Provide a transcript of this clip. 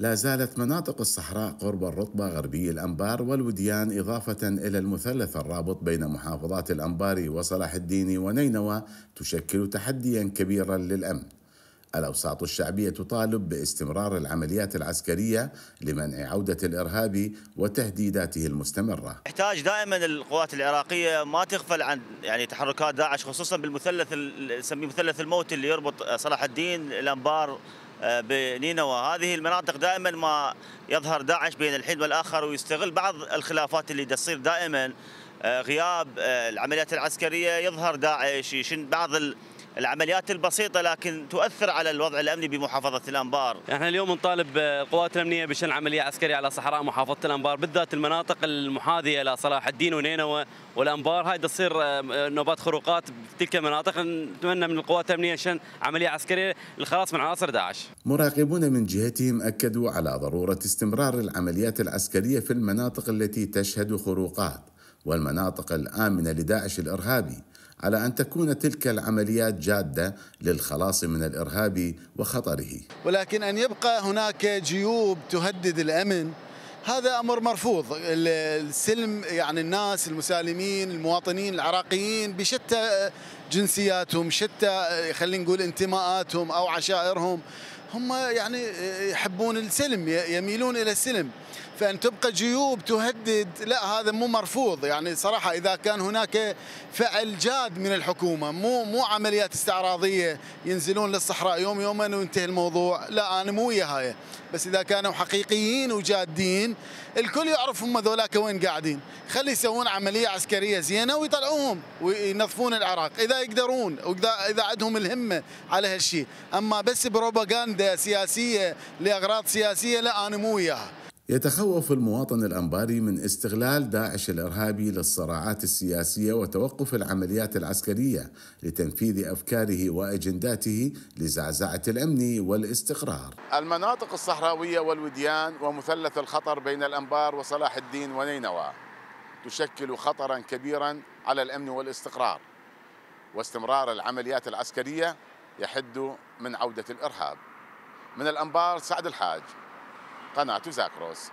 لا زالت مناطق الصحراء قرب الرطبة غربي الأنبار والوديان إضافة إلى المثلث الرابط بين محافظات الأنبار وصلاح الدين ونينوى تشكل تحديا كبيرا للأمن الأوساط الشعبية تطالب باستمرار العمليات العسكرية لمنع عودة الإرهاب وتهديداته المستمرة يحتاج دائما القوات العراقية ما تغفل عن يعني تحركات داعش خصوصا بالمثلث نسميه مثلث الموت اللي يربط صلاح الدين الأنبار آه، بنينوى هذه المناطق دائما ما يظهر داعش بين الحين والآخر ويستغل بعض الخلافات اللي تصير دائما آه، غياب آه، العمليات العسكرية يظهر داعش يشن بعض العمليات البسيطة لكن تؤثر على الوضع الأمني بمحافظة الأنبار احنا اليوم نطالب القوات الأمنية بشن عملية عسكرية على صحراء محافظة الأنبار بالذات المناطق المحاذية لصلاح الدين ونينوى والأنبار هاي تصير آه، نوبات خروقات بتلك المناطق نتمنى من القوات الأمنية شن عملية عسكرية للخلاص من عناصر داعش مراقبون من جهتهم أكدوا على ضرورة استمرار العمليات العسكرية في المناطق التي تشهد خروقات والمناطق الآمنة لداعش الإرهابي على أن تكون تلك العمليات جادة للخلاص من الإرهاب وخطره ولكن أن يبقى هناك جيوب تهدد الأمن هذا امر مرفوض السلم يعني الناس المسالمين المواطنين العراقيين بشتى جنسياتهم شتى آه، خلينا نقول انتماءاتهم او عشائرهم هم يعني آه، يحبون السلم يميلون الى السلم فان تبقى جيوب تهدد لا هذا مو مرفوض يعني صراحه اذا كان هناك فعل جاد من الحكومه مو مو عمليات استعراضيه ينزلون للصحراء يوم يوما وينتهي الموضوع لا انا مو هاي بس اذا كانوا حقيقيين وجادين الكل يعرف هم ذولاك وين قاعدين خلي يسوون عمليه عسكريه زينه ويطلعوهم وينظفون العراق اذا يقدرون واذا اذا عندهم الهمه على هالشيء، اما بس بروباغندا سياسيه لاغراض سياسيه لا انا مو وياها. يتخوف المواطن الأنباري من استغلال داعش الإرهابي للصراعات السياسية وتوقف العمليات العسكرية لتنفيذ أفكاره وأجنداته لزعزعة الأمن والاستقرار المناطق الصحراوية والوديان ومثلث الخطر بين الأنبار وصلاح الدين ونينوى تشكل خطرا كبيرا على الأمن والاستقرار واستمرار العمليات العسكرية يحد من عودة الإرهاب من الأنبار سعد الحاج قناة زاكروس